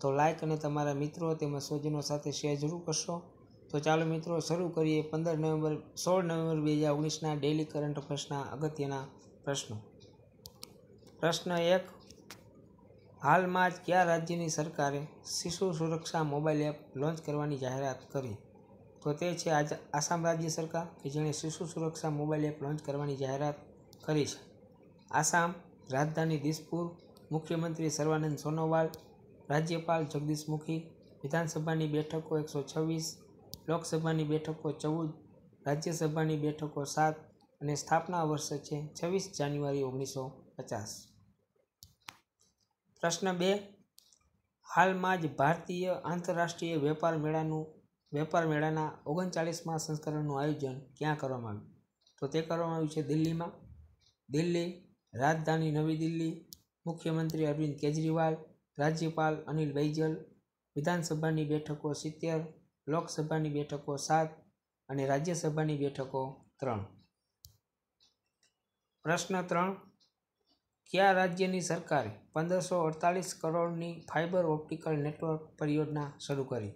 તો લાઇક અને તમારા મિત્રો તેમજ સ્વજનો સાથે શેર જરૂર કરશો તો ચાલો મિત્રો શરૂ કરીએ પંદર નવેમ્બર સોળ નવેમ્બર બે હજાર ઓગણીસના ડેલી કરંટ અફેર્સના અગત્યના પ્રશ્નો પ્રશ્ન એક હાલમાં જ કયા રાજ્યની સરકારે શિશુ સુરક્ષા મોબાઈલ એપ લોન્ચ કરવાની જાહેરાત કરી તો તે છે આજ આસામ રાજ્ય સરકાર કે જેણે શિશુ સુરક્ષા મોબાઈલ એપ લોન્ચ કરવાની જાહેરાત કરી છે આસામ રાજધાની દિસપુર મુખ્યમંત્રી સર્વાનંદ સોનોવાલ રાજ્યપાલ જગદીશ મુખી વિધાનસભાની બેઠકો એકસો છવ્વીસ લોકસભાની બેઠકો ચૌદ રાજ્યસભાની બેઠકો સાત અને સ્થાપના વર્ષ છે છવ્વીસ જાન્યુઆરી ઓગણીસો પચાસ પ્રશ્ન બે હાલમાં જ ભારતીય આંતરરાષ્ટ્રીય વેપાર મેળાનું વેપાર મેળાના ઓગણચાળીસમાં સંસ્કરણનું આયોજન ક્યાં કરવામાં આવ્યું તો તે કરવામાં આવ્યું છે દિલ્હીમાં દિલ્હી રાજધાની નવી દિલ્હી મુખ્યમંત્રી અરવિંદ કેજરીવાલ રાજ્યપાલ અનિલ બૈજલ વિધાનસભાની બેઠકો સિત્તેર લોકસભાની બેઠકો સાત અને રાજ્યસભાની બેઠકો ત્રણ પ્રશ્ન ત્રણ કયા રાજ્યની સરકારે પંદરસો અડતાલીસ કરોડની ફાઇબર ઓપ્ટિકલ નેટવર્ક પરિયોજના શરૂ કરી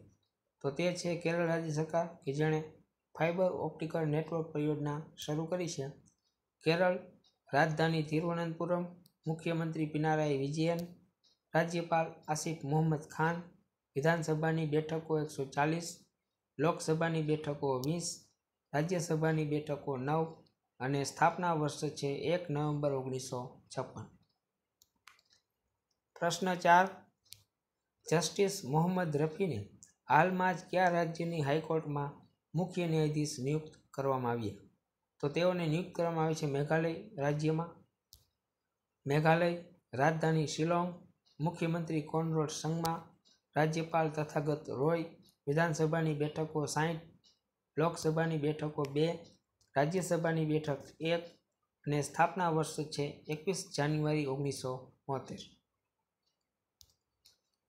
તો તે છે કેરળ રાજ્ય સરકાર કે જેણે ફાઇબર ઓપ્ટિકલ નેટવર્ક પરિયોજના શરૂ કરી છે કેરળ રાજધાની તિરુવનંતપુરમ મુખ્યમંત્રી પિનારાય વિજયન રાજ્યપાલ આસિફ મોહમ્મદ ખાન વિધાનસભાની બેઠકો એકસો ચાલીસ લોકસભાની બેઠકો વીસ રાજ્યસભાની બેઠકો નવ અને સ્થાપના વર્ષ છે એક નવેમ્બર ઓગણીસો છપ્પન પ્રશ્ન ચાર જસ્ટિસ મોહમ્મદ રફીને હાલમાં જ કયા રાજ્યની હાઈકોર્ટમાં મુખ્ય ન્યાયાધીશ નિયુક્ત કરવામાં આવ્યા તો તેઓને નિયુક્ત કરવામાં આવે છે મેઘાલય રાજ્યમાં મેઘાલય રાજધાની શિલોંગ મુખ્યમંત્રી કોનરોડ સંગમા રાજ્યપાલ તથાગત રોય વિધાનસભાની બેઠકો સાઠ લોકસભાની બેઠકો બે રાજ્યસભાની બેઠક એક અને સ્થાપના વર્ષ છે એકવીસ જાન્યુઆરી ઓગણીસો બોતેર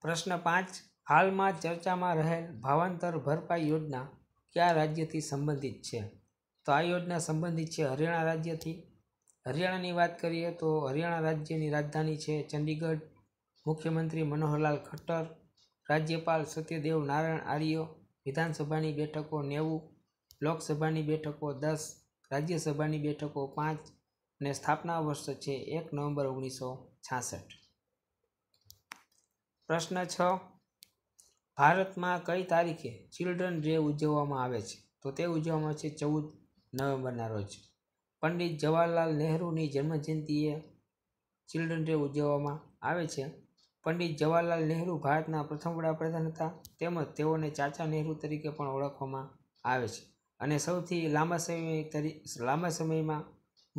પ્રશ્ન પાંચ હાલમાં ચર્ચામાં રહેલ ભાવાંતર ભરપાઈ યોજના કયા રાજ્યથી સંબંધિત છે તો આ યોજના સંબંધિત છે હરિયાણા રાજ્યથી હરિયાણાની વાત કરીએ તો હરિયાણા રાજ્યની રાજધાની છે ચંડીગઢ મુખ્યમંત્રી મનોહરલાલ ખટ્ટર રાજ્યપાલ સત્યદેવ નારાયણ આર્ય વિધાનસભાની બેઠકો નેવું લોકસભાની બેઠકો દસ રાજ્યસભાની બેઠકો પાંચ અને સ્થાપના વર્ષ છે એક નવેમ્બર ઓગણીસો છાસઠ પ્રશ્ન છ ભારતમાં કઈ તારીખે ચિલ્ડ્રન ડે ઉજવવામાં આવે છે તો તે ઉજવવામાં છે ચૌદ નવેમ્બરના રોજ પંડિત જવાહરલાલ નહેરુની જન્મજયંતિએ ચિલ્ડ્રન ડે ઉજવવામાં આવે છે પંડિત જવાહરલાલ નહેરુ ભારતના પ્રથમ વડાપ્રધાન હતા તેમજ તેઓને ચાચા નહેરુ તરીકે પણ ઓળખવામાં આવે છે અને સૌથી લાંબા સમય તરી લાંબા સમયમાં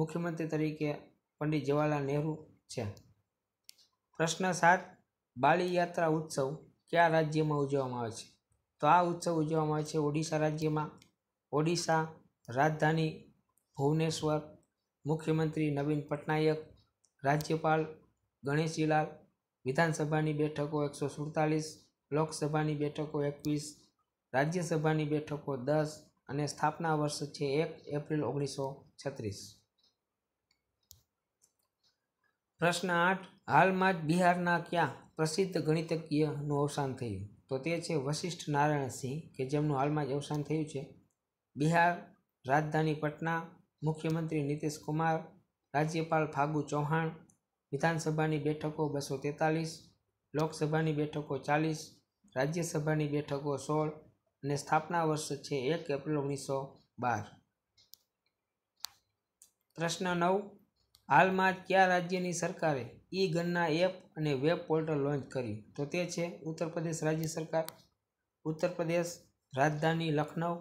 મુખ્યમંત્રી તરીકે પંડિત જવાહરલાલ નહેરુ છે પ્રશ્ન સાત બાલી યાત્રા ઉત્સવ કયા રાજ્યમાં ઉજવવામાં આવે છે તો આ ઉત્સવ ઉજવવામાં આવે છે ઓડિશા રાજ્યમાં ઓડિશા રાજધાની ભુવનેશ્વર મુખ્યમંત્રી નવીન પટનાયક રાજ્યપાલ ગણેશીલાલ વિધાનસભાની બેઠકો એકસો સુડતાલીસ લોકસભાની બેઠકો એકવીસ રાજ્યસભાની બેઠકો દસ અને સ્થાપના વર્ષ છે એક એપ્રિલ ઓગણીસો છત્રીસ પ્રશ્ન આઠ હાલમાં જ બિહારના ક્યાં પ્રસિદ્ધ ગણિતજ્ઞનું અવસાન થયું તો તે છે વશિષ્ઠ નારાયણસિંહ કે જેમનું હાલમાં જ અવસાન થયું છે બિહાર રાજધાની પટના મુખ્યમંત્રી નીતિશ કુમાર રાજ્યપાલ ફાગુ ચૌહાણ વિધાનસભાની બેઠકો બસો તેતાલીસ લોકસભાની બેઠકો ચાલીસ રાજ્યસભાની બેઠકો સોળ અને સ્થાપના વર્ષ છે એક એપ્રિલ ઓગણીસો બાર પ્રશ્ન નવ હાલમાં કયા રાજ્યની સરકારે ઈ ગનના એપ અને વેબ પોર્ટલ લોન્ચ કર્યું તો તે છે ઉત્તર પ્રદેશ રાજ્ય સરકાર ઉત્તર પ્રદેશ રાજધાની લખનૌ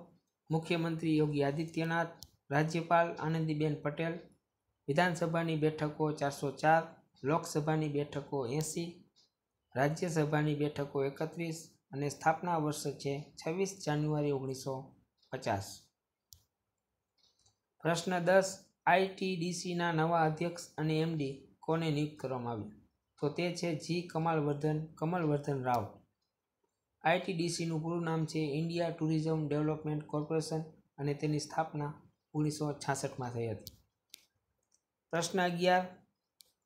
મુખ્યમંત્રી યોગી આદિત્યનાથ રાજ્યપાલ આનંદીબેન પટેલ વિધાનસભાની બેઠકો ચારસો ચાર લોકસભાની બેઠકો એંસી રાજ્યસભાની બેઠકો એકત્રીસ અને સ્થાપના વર્ષ છે છવ્વીસ જાન્યુઆરી ઓગણીસો પચાસ પ્રશ્ન દસ આઈટીડીસીના નવા અધ્યક્ષ અને એમડી કોને નિયુક્ત કરવામાં આવ્યું તો તે છે જી કમાલવર્ધન કમલવર્ધન રાવ આઈટીડીસીનું પૂરું નામ છે ઇન્ડિયા ટુરિઝમ ડેવલપમેન્ટ કોર્પોરેશન અને તેની સ્થાપના ઓગણીસો છાસઠમાં થઈ હતી પ્રશ્ન અગિયાર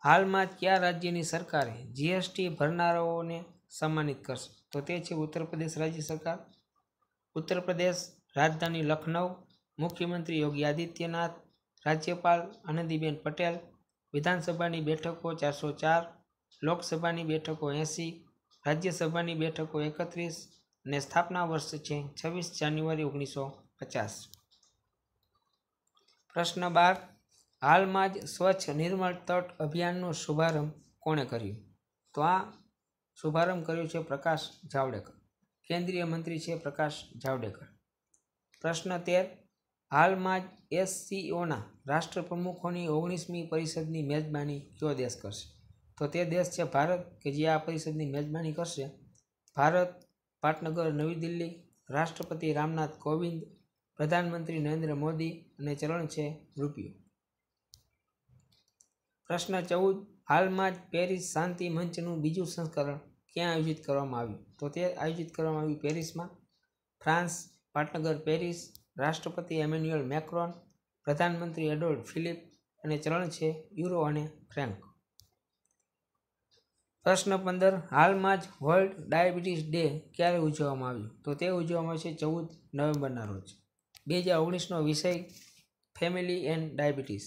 હાલમાં કયા રાજ્યની સરકારે જીએસટી ભરનારાઓને સન્માનિત કરશે તો તે છે ઉત્તર પ્રદેશ રાજ્ય સરકાર ઉત્તર પ્રદેશ રાજધાની લખનઉ મુખ્યમંત્રી યોગી આદિત્યનાથ રાજ્યપાલ આનંદીબેન પટેલ વિધાનસભાની બેઠકો ચારસો ચાર લોકસભાની બેઠકો એંસી રાજ્યસભાની બેઠકો એકત્રીસ અને સ્થાપના વર્ષ છે છવ્વીસ જાન્યુઆરી ઓગણીસો પચાસ પ્રશ્ન બાર હાલમાં જ સ્વચ્છ નિર્મળ તટ અભિયાનનો શુભારંભ કોણે કર્યો તો આ શુભારંભ કર્યો છે પ્રકાશ જાવડેકર કેન્દ્રીય મંત્રી છે પ્રકાશ જાવડેકર પ્રશ્ન તેર હાલમાં જ એસસીઓના રાષ્ટ્રપ્રમુખોની ઓગણીસમી પરિષદની મેજબાની કયો દેશ કરશે તો તે દેશ છે ભારત કે જે આ પરિષદની મેજબાની કરશે ભારત પાટનગર નવી દિલ્હી રાષ્ટ્રપતિ રામનાથ કોવિંદ પ્રધાનમંત્રી નરેન્દ્ર મોદી અને ચલણ છે રૂપિયો પ્રશ્ન ચૌદ હાલમાં જ પેરિસ શાંતિ મંચનું બીજું સંસ્કરણ ક્યાં આયોજિત કરવામાં આવ્યું તો તે આયોજિત કરવામાં આવ્યું પેરિસમાં ફ્રાન્સ પાટનગર પેરિસ રાષ્ટ્રપતિ એમેન્યુઅલ મેક્રોન પ્રધાનમંત્રી એડોલ્ડ ફિલિપ અને ચલણ છે યુરો અને ફ્રેન્ક પ્રશ્ન પંદર હાલમાં જ વર્લ્ડ ડાયાબિટીસ ડે ક્યારે ઉજવવામાં આવ્યું તો તે ઉજવવામાં આવશે ચૌદ નવેમ્બરના રોજ બે હજાર ઓગણીસનો વિષય ફેમિલી એન્ડ ડાયાબિટીસ